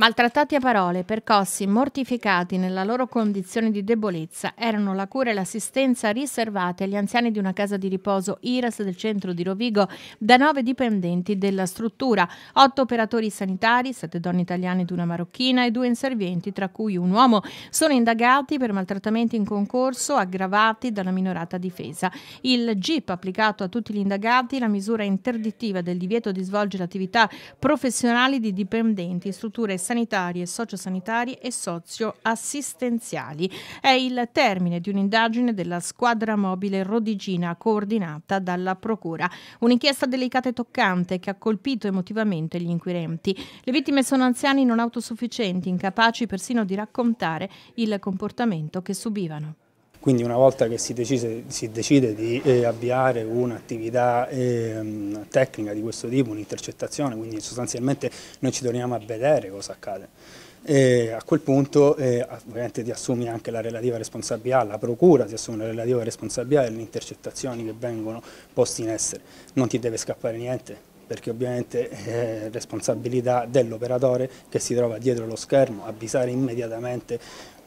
Maltrattati a parole, percossi, mortificati nella loro condizione di debolezza, erano la cura e l'assistenza riservate agli anziani di una casa di riposo IRAS del centro di Rovigo da nove dipendenti della struttura, otto operatori sanitari, sette donne italiane ed una marocchina e due inservienti, tra cui un uomo. Sono indagati per maltrattamenti in concorso aggravati dalla minorata difesa. Il GIP applicato a tutti gli indagati la misura interdittiva del divieto di svolgere attività professionali di dipendenti, strutture sanitarie sanitarie, sociosanitarie e socioassistenziali. È il termine di un'indagine della squadra mobile rodigina coordinata dalla Procura. Un'inchiesta delicata e toccante che ha colpito emotivamente gli inquirenti. Le vittime sono anziani non autosufficienti, incapaci persino di raccontare il comportamento che subivano. Quindi una volta che si, decise, si decide di eh, avviare un'attività eh, tecnica di questo tipo, un'intercettazione, quindi sostanzialmente noi ci torniamo a vedere cosa accade. E a quel punto eh, ovviamente ti assumi anche la relativa responsabilità, la procura ti assume la relativa responsabilità delle intercettazioni che vengono poste in essere, non ti deve scappare niente perché ovviamente è eh, responsabilità dell'operatore che si trova dietro lo schermo, avvisare immediatamente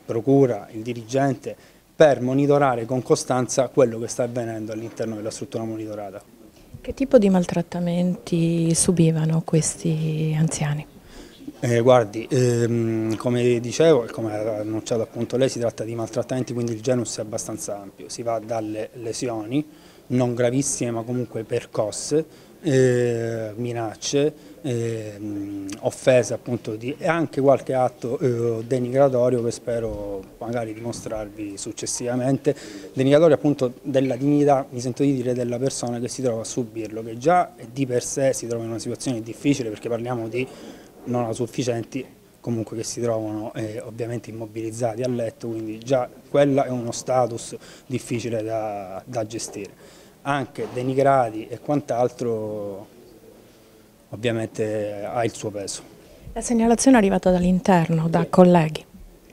procura, il dirigente, per monitorare con costanza quello che sta avvenendo all'interno della struttura monitorata. Che tipo di maltrattamenti subivano questi anziani? Eh, guardi, ehm, come dicevo e come ha annunciato appunto lei, si tratta di maltrattamenti, quindi il genus è abbastanza ampio. Si va dalle lesioni, non gravissime ma comunque percosse, eh, minacce, eh, offese appunto di, e anche qualche atto eh, denigratorio che spero magari dimostrarvi successivamente, denigratorio appunto della dignità, mi sento di dire, della persona che si trova a subirlo, che già di per sé si trova in una situazione difficile perché parliamo di non autosufficienti comunque che si trovano eh, ovviamente immobilizzati a letto, quindi già quella è uno status difficile da, da gestire anche denigrati e quant'altro, ovviamente ha il suo peso. La segnalazione è arrivata dall'interno, da colleghi?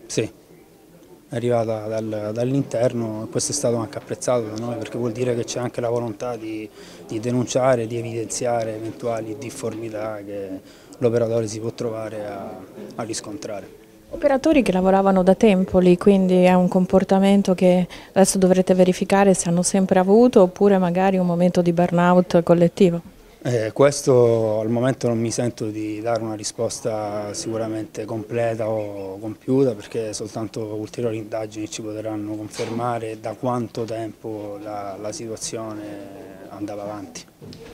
Sì, è arrivata dal, dall'interno e questo è stato anche apprezzato da noi perché vuol dire che c'è anche la volontà di, di denunciare, di evidenziare eventuali difformità che l'operatore si può trovare a, a riscontrare. Operatori che lavoravano da tempo lì, quindi è un comportamento che adesso dovrete verificare se hanno sempre avuto oppure magari un momento di burnout collettivo. Eh, questo al momento non mi sento di dare una risposta sicuramente completa o compiuta perché soltanto ulteriori indagini ci potranno confermare da quanto tempo la, la situazione andava avanti.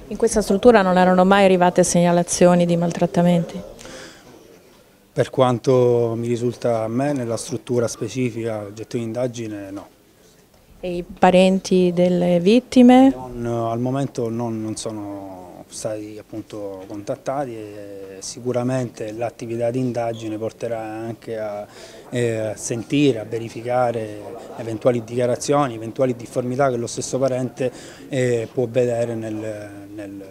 In questa struttura non erano mai arrivate segnalazioni di maltrattamenti? Per quanto mi risulta a me, nella struttura specifica, oggetto di indagine, no. E i parenti delle vittime? Non, al momento non, non, sono stati appunto contattati e sicuramente l'attività di indagine porterà anche a, eh, a sentire, a verificare eventuali dichiarazioni, eventuali difformità che lo stesso parente eh, può vedere nel, nel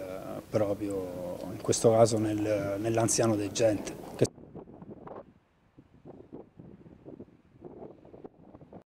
proprio, in questo caso nel, nell'anziano degente.